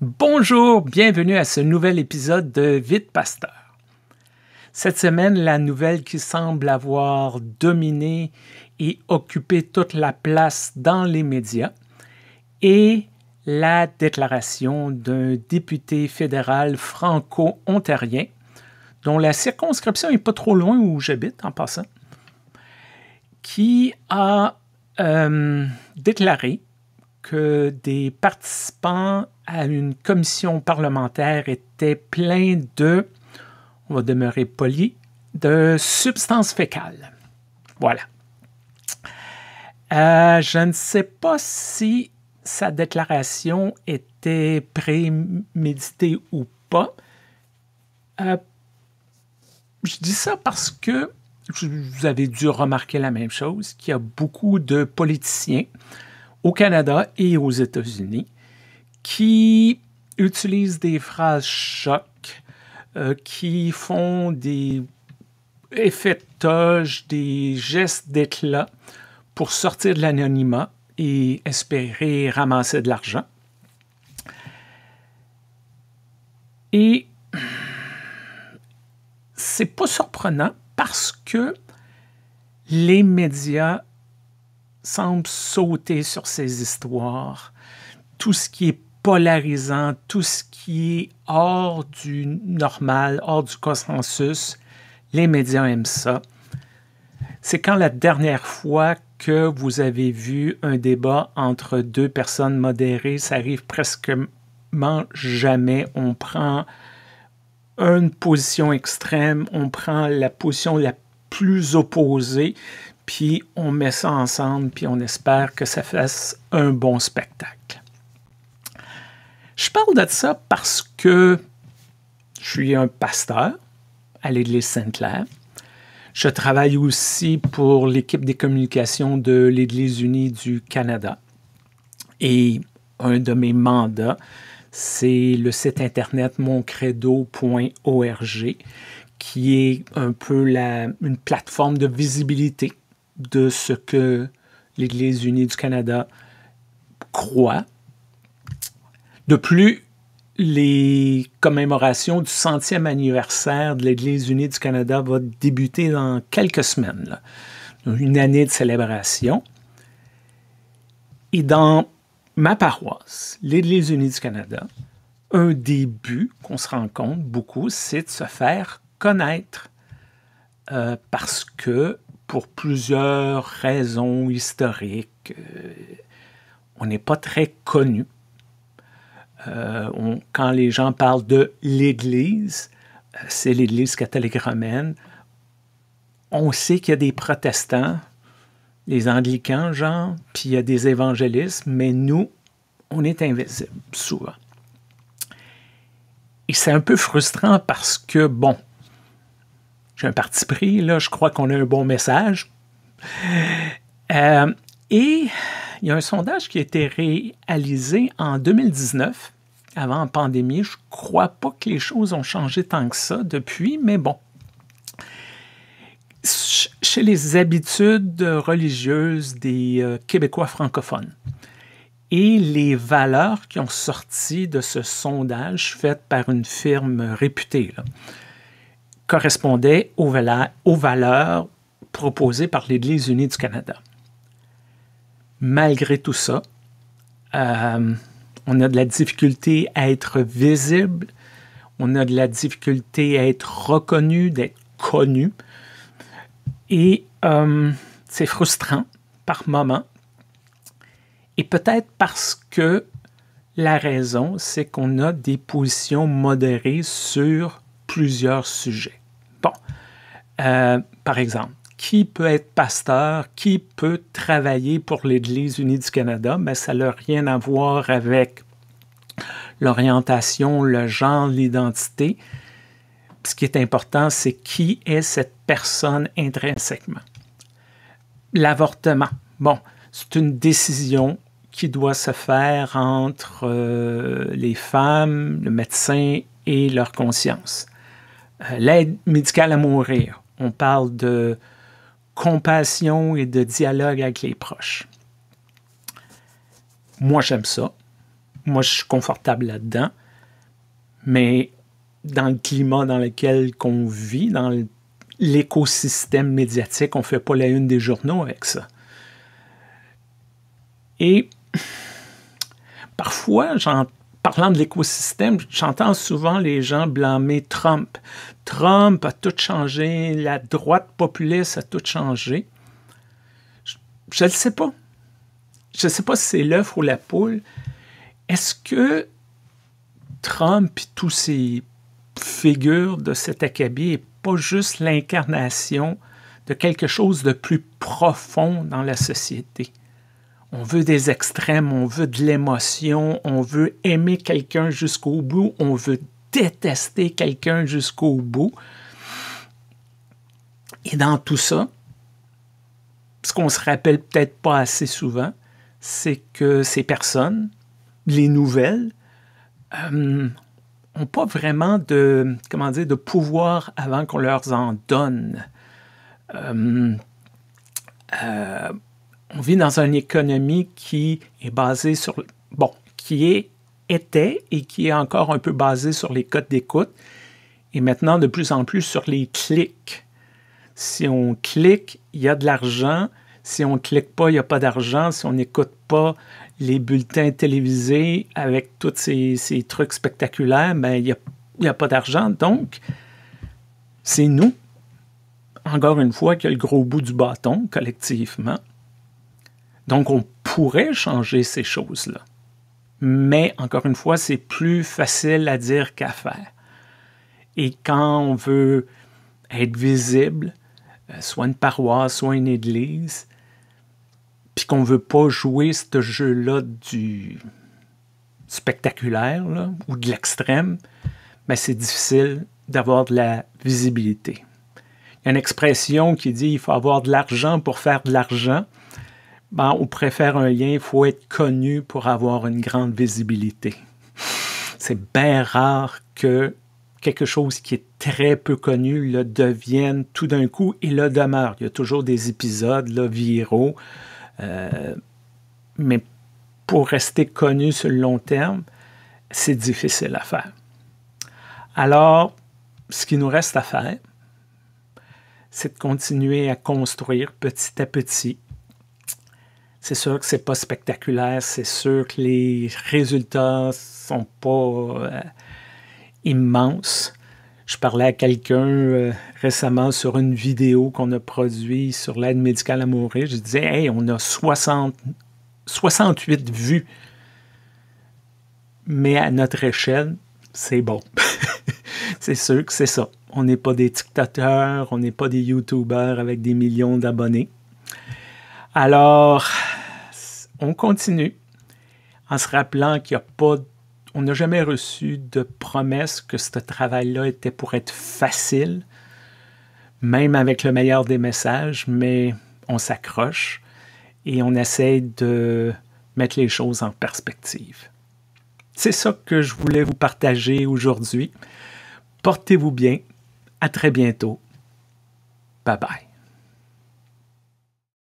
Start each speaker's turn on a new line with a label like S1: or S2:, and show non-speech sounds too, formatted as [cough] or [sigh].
S1: Bonjour, bienvenue à ce nouvel épisode de Vite Pasteur. Cette semaine, la nouvelle qui semble avoir dominé et occupé toute la place dans les médias est la déclaration d'un député fédéral franco-ontarien dont la circonscription n'est pas trop loin où j'habite en passant, qui a euh, déclaré que des participants à une commission parlementaire étaient pleins de, on va demeurer poli, de substances fécales. Voilà. Euh, je ne sais pas si sa déclaration était préméditée ou pas. Euh, je dis ça parce que vous avez dû remarquer la même chose, qu'il y a beaucoup de politiciens au Canada et aux États-Unis qui utilisent des phrases choc, euh, qui font des effets de des gestes d'éclat pour sortir de l'anonymat et espérer ramasser de l'argent. Et c'est pas surprenant parce que les médias semble sauter sur ces histoires. Tout ce qui est polarisant, tout ce qui est hors du normal, hors du consensus, les médias aiment ça. C'est quand la dernière fois que vous avez vu un débat entre deux personnes modérées, ça arrive presque jamais. On prend une position extrême, on prend la position la plus opposés, puis on met ça ensemble, puis on espère que ça fasse un bon spectacle. Je parle de ça parce que je suis un pasteur à l'Église Sainte-Claire. Je travaille aussi pour l'équipe des communications de l'Église unie du Canada. Et un de mes mandats, c'est le site internet moncredo.org qui est un peu une plateforme de visibilité de ce que l'Église unie du Canada croit. De plus, les commémorations du centième anniversaire de l'Église unie du Canada vont débuter dans quelques semaines. Une année de célébration. Et dans ma paroisse, l'Église unie du Canada, un début qu'on se rend compte beaucoup, c'est de se faire connaître euh, parce que pour plusieurs raisons historiques, euh, on n'est pas très connu. Euh, quand les gens parlent de l'Église, c'est l'Église catholique romaine. On sait qu'il y a des protestants, les anglicans, genre, puis il y a des évangélistes, mais nous, on est invisibles souvent. Et c'est un peu frustrant parce que, bon, j'ai un parti pris, là, je crois qu'on a un bon message. Euh, et il y a un sondage qui a été réalisé en 2019, avant la pandémie. Je ne crois pas que les choses ont changé tant que ça depuis, mais bon. Chez les habitudes religieuses des euh, Québécois francophones et les valeurs qui ont sorti de ce sondage fait par une firme réputée. Là correspondait aux, valeurs, proposées par l'Église unie du Canada. Malgré tout ça, euh, on a de la difficulté à être visible, on a de la difficulté à être reconnu, d'être connu. Et euh, c'est frustrant par moments. Et peut-être parce que la raison, c'est qu'on a des positions modérées sur plusieurs sujets. Bon, euh, par exemple, qui peut être pasteur, qui peut travailler pour l'Église unie du Canada, mais ça n'a rien à voir avec l'orientation, le genre, l'identité. Ce qui est important, c'est qui est cette personne intrinsèquement. L'avortement, bon, c'est une décision qui doit se faire entre euh, les femmes, le médecin et leur conscience. Euh, l'aide médicale à mourir. On parle de compassion et de dialogue avec les proches. Moi, j'aime ça. Moi, je suis confortable là-dedans. Mais dans le climat dans lequel on vit, dans l'écosystème médiatique, on ne fait pas la une des journaux avec ça. Et parfois, j'entends parlant de l'écosystème, j'entends souvent les gens blâmer Trump. Trump a tout changé, la droite populiste a tout changé. Je ne sais pas. Je ne sais pas si c'est l'œuf ou la poule. Est-ce que Trump et toutes ces figures de cet acabit n'est pas juste l'incarnation de quelque chose de plus profond dans la société? On veut des extrêmes, on veut de l'émotion, on veut aimer quelqu'un jusqu'au bout, on veut détester quelqu'un jusqu'au bout. Et dans tout ça, ce qu'on se rappelle peut-être pas assez souvent, c'est que ces personnes, les nouvelles, n'ont euh, pas vraiment de, comment dire, de pouvoir avant qu'on leur en donne. Euh, euh, on vit dans une économie qui est basée sur, bon, qui est, était et qui est encore un peu basée sur les codes d'écoute et maintenant de plus en plus sur les clics. Si on clique, il y a de l'argent. Si on ne clique pas, il n'y a pas d'argent. Si on n'écoute pas les bulletins télévisés avec tous ces, trucs spectaculaires, ben, il n'y a, a pas d'argent. Donc, c'est nous, encore une fois, qui a le gros bout du bâton collectivement. Donc on pourrait changer ces choses-là. Mais encore une fois, c'est plus facile à dire qu'à faire. Et quand on veut être visible, euh, soit une paroisse, soit une église, puis qu'on ne veut pas jouer ce jeu-là du spectaculaire ou de l'extrême, mais ben, c'est difficile d'avoir de la visibilité. Il y a une expression qui dit il faut avoir de l'argent pour faire de l'argent. Ben, on préfère un lien, il faut être connu pour avoir une grande visibilité. C'est bien rare que quelque chose qui est très peu connu le devienne tout d'un coup et le demeure. Il y a toujours des épisodes là, viraux, euh, mais pour rester connu sur le long terme, c'est difficile à faire. Alors, ce qui nous reste à faire, c'est de continuer à construire petit à petit c'est sûr que c'est pas spectaculaire, c'est sûr que les résultats sont pas euh, immenses. Je parlais à quelqu'un euh, récemment sur une vidéo qu'on a produite sur l'aide médicale à mourir. Je disais, hey, on a 60, 68 vues. Mais à notre échelle, c'est bon. [laughs] c'est sûr que c'est ça. On n'est pas des dictateurs, on n'est pas des youtubeurs avec des millions d'abonnés. Alors, on continue en se rappelant qu'il a pas on n'a jamais reçu de promesse que ce travail-là était pour être facile, même avec le meilleur des messages, mais on s'accroche et on essaie de mettre les choses en perspective. C'est ça que je voulais vous partager aujourd'hui. Portez-vous bien. À très bientôt. Bye bye.